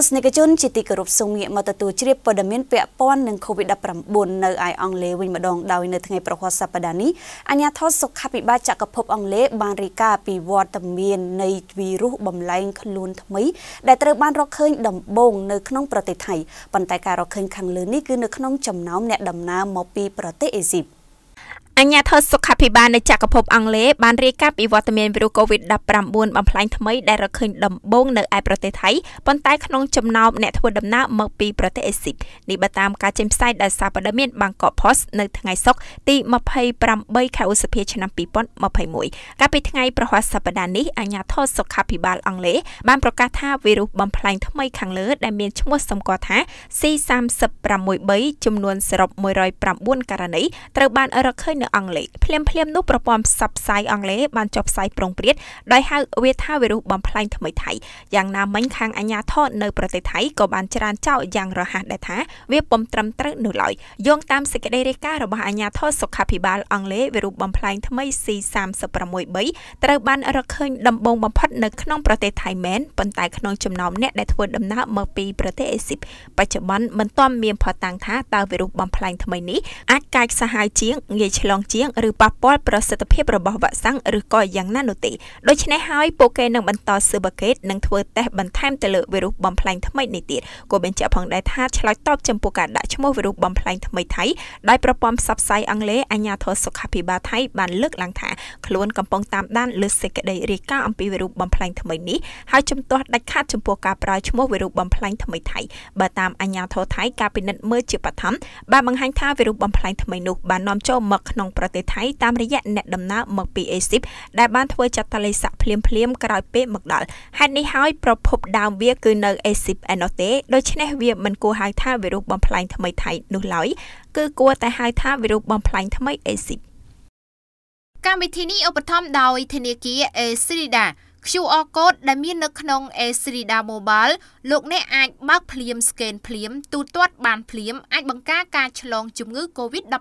ស្សនិកជនជាទីគោរពសូមងាកមកទទួលជ្រាបព័ត៌មានពាក់ព័ន្ធនឹង COVID-19 នៅឯអង់គ្លេសវិញម្ដងដោយនៅថ្ងៃប្រហ័សសប្ដាហ៍នេះអាជ្ញាធរសុខាភិបាលចក្រភពអង់គ្លេសបានរាយការណ៍ពីវត្តមាននៃវីរុសបំលែងខ្លួនថ្មីដែលត្រូវបានរកឃើញដំបូងនៅក្នុងប្រទេសថៃប៉ុន្តែការរកឃើញខាងលើនេះគឺនៅក្នុងចំណោមអ្នកដំណើរមកពីប្រទេសអេស៊ីបអញ្ញាធិសុខាភិបាលនៅចក្រភពអង់គ្លេសបានរាយការណ៍ពីវត្តមានវីរុស COVID-19 បំផ្លាញថ្មីដែលរកឃើញដំបូងនៅឯប្រទេសថៃប៉ុន្តែក្នុងចំណោមអ្នកធ្វើដំណើរមកពីប្រទេសអេស៊ីបនេះបើតាមការចេញផ្សាយដោយសារព័ត៌មាន Bangkok Post នៅថ្ងៃសុក្រទី28ខែឧសភាឆ្នាំ2021កាលពីថ្ងៃប្រហ័សសប្តាហ៍នេះអញ្ញាធិសុខាភិបាលអង់គ្លេសបានប្រកាសថាវីរុសបំផ្លាញថ្មីខាងលើ ដែលមានឈ្មោះសម្គាល់ថា C363 ចំនួនសរុប109ករណីត្រូវបានរកឃើញនៅនៅអង់គ្លេសភ្លាមភ្លាមនោះប្រព័ន្ធផ្សព្វផ្សាយអង់គ្លេសបានចុះផ្សាយប្រុងប្រៀតដោយហៅវាថាវីរុសបំផ្លាញថ្មីថៃយ៉ាងណាមិញខាងអាជ្ញាធរនៅប្រទេសថៃក៏បានច្រានចោលយ៉ាងរហ័សដែរថាវាពុំត្រឹមត្រូវនោះឡើយយោងតាមសេចក្តីរាយការណ៍របស់អាជ្ញាធរសុខាភិបាលអង់គ្លេសវីរុសបំផ្លាញថ្មី C363 ត្រូវបានរកឃើញដំបូងបំផុតនៅក្នុងប្រទេសថៃមែនប៉ុន្តែក្នុងចំណោមអ្នកដែលធ្វើដំណើរមកពីប្រទេសអេស៊ីបបច្ចុប្បន្នមិនទាន់មានផតាំងថាតើវីរុសបំផ្លាញថ្មីនេះអាចកាចសាហាវជាងងាយឆ្លងងជាងឬប៉ះពាល់ប្រសិទ្ធភាពរបស់វ៉ាក់សាំងឬក៏យ៉ាងណានោះទេដូច្នេះហើយពួកគេនឹងបន្តស៊ើបអង្កេតនិងធ្វើតេស្តបន្ថែមទៅលើវីរុសបំផ្លាញថ្មីនេះទៀតក៏បញ្ជាក់ផងដែរថាឆ្លើយតបចំពោះការដាក់ឈ្មោះវីរុសបំផ្លាញថ្មីថៃដោយប្រព័ន្ធផ្សព្វផ្សាយអង់គ្លេសអាជ្ញាធរសុខាភិបាលថៃបានលើកឡើងថាខ្លួនកំពុងតាមដានលើសេចក្តីរាយការណ៍អំពីវីរុសបំផ្លាញថ្មីនេះហើយជំទាស់ដាច់ខាតចំពោះការប្រើឈ្មោះវីរុសបំផ្លាញថ្មីថៃបើតាមអាជ្ញាធរថៃការពិនិត្យមើលជាបឋមបានបង្ហាញថាវីរុសបំផ្លាញថ្មីនោះបាននាំចូលមកក្នុងក្នុងប្រទេសថៃតាមរយៈអ្នកដំណើរមកពីអេស៊ីបដែលបានធ្វើចាត់តលេសាក់ភ្លាមភ្លាមក្រោយពេលមកដល់ហេតុនេះហើយប្រភពដើមវាគឺនៅអេស៊ីបឯណោះទេដូច្នេះវាមិនគួរហៅថាវីរុសបំផ្លាញថ្មីថៃនោះឡើយគឺគួរតែហៅថាវីរុសបំផ្លាញថ្មីអេស៊ីបកម្មវិធីនេះឧបត្ថម្ភដោយធនាគារអេស៊ីដា QR code ដែលមាននៅក្នុង Esrida Mobile លោកអ្នកអាចបើកភ្លាម scan ភ្លាមទូទាត់បានភ្លាមអាចបង្ការការឆ្លងជំងឺ Covid-19